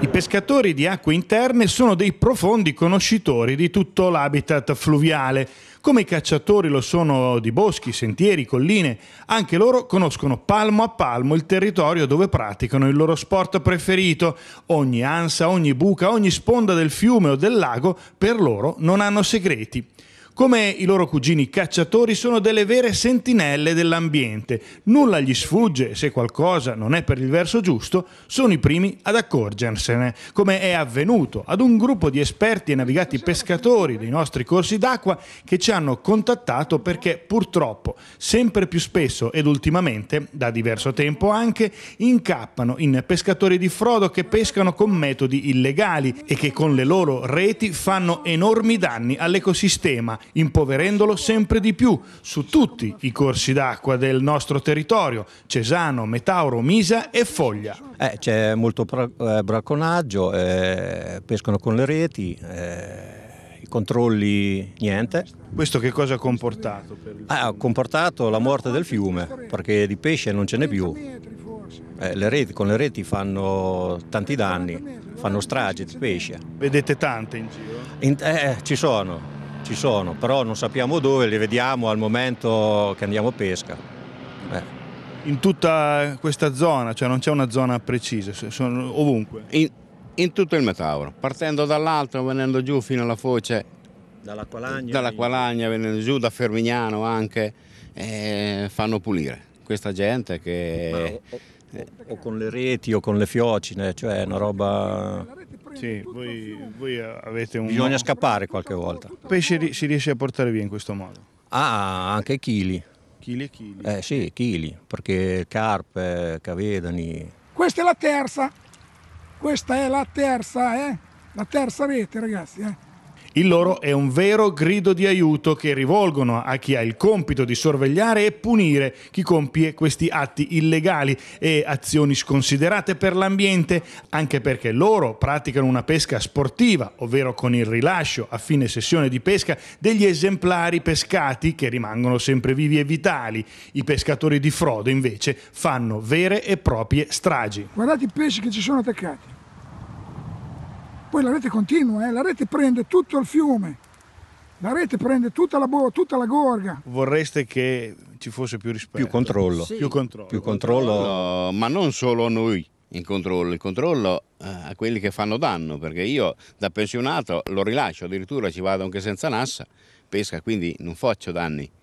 I pescatori di acque interne sono dei profondi conoscitori di tutto l'habitat fluviale. Come i cacciatori lo sono di boschi, sentieri, colline, anche loro conoscono palmo a palmo il territorio dove praticano il loro sport preferito. Ogni ansa, ogni buca, ogni sponda del fiume o del lago per loro non hanno segreti. Come i loro cugini cacciatori sono delle vere sentinelle dell'ambiente. Nulla gli sfugge se qualcosa non è per il verso giusto, sono i primi ad accorgersene, come è avvenuto ad un gruppo di esperti e navigati pescatori dei nostri corsi d'acqua che ci hanno contattato perché purtroppo sempre più spesso ed ultimamente, da diverso tempo anche, incappano in pescatori di frodo che pescano con metodi illegali e che con le loro reti fanno enormi danni all'ecosistema impoverendolo sempre di più su tutti i corsi d'acqua del nostro territorio, Cesano, Metauro, Misa e Foglia. Eh, c'è molto eh, bracconaggio, eh, pescano con le reti. Eh controlli niente. Questo che cosa ha comportato? Ah, ha comportato la morte del fiume, perché di pesce non ce n'è più. Eh, le reti, con le reti fanno tanti danni, fanno stragi di pesce. Vedete tante in giro? In, eh, ci sono, ci sono, però non sappiamo dove, le vediamo al momento che andiamo a pesca. Beh. In tutta questa zona, cioè non c'è una zona precisa, sono ovunque? In, in tutto il Metauro, partendo dall'alto, venendo giù fino alla foce, dalla Qualagna, dalla Qualagna venendo giù, da Fermignano anche, eh, fanno pulire questa gente che... O, o, o, con le reti o con le fiocine, cioè una roba sì, voi, voi avete un... Bisogna scappare qualche volta. Il pesce si riesce a portare via in questo modo? Ah, anche chili. Chili e chili? Eh sì, chili, perché carpe, cavedani... Questa è la terza, questa è la terza, eh? La terza rete, ragazzi, eh? Il loro è un vero grido di aiuto che rivolgono a chi ha il compito di sorvegliare e punire chi compie questi atti illegali e azioni sconsiderate per l'ambiente, anche perché loro praticano una pesca sportiva, ovvero con il rilascio a fine sessione di pesca degli esemplari pescati che rimangono sempre vivi e vitali. I pescatori di frodo invece fanno vere e proprie stragi. Guardate i pesci che ci sono attaccati. Poi la rete continua, eh? la rete prende tutto il fiume, la rete prende tutta la, bo- tutta la gorga. Vorreste che ci fosse più rispetto? Più controllo. Sì. Più controllo. Più controllo. controllo. Ma non solo a noi in controllo, il controllo eh, a quelli che fanno danno, perché io da pensionato lo rilascio, addirittura ci vado anche senza nassa, pesca, quindi non faccio danni.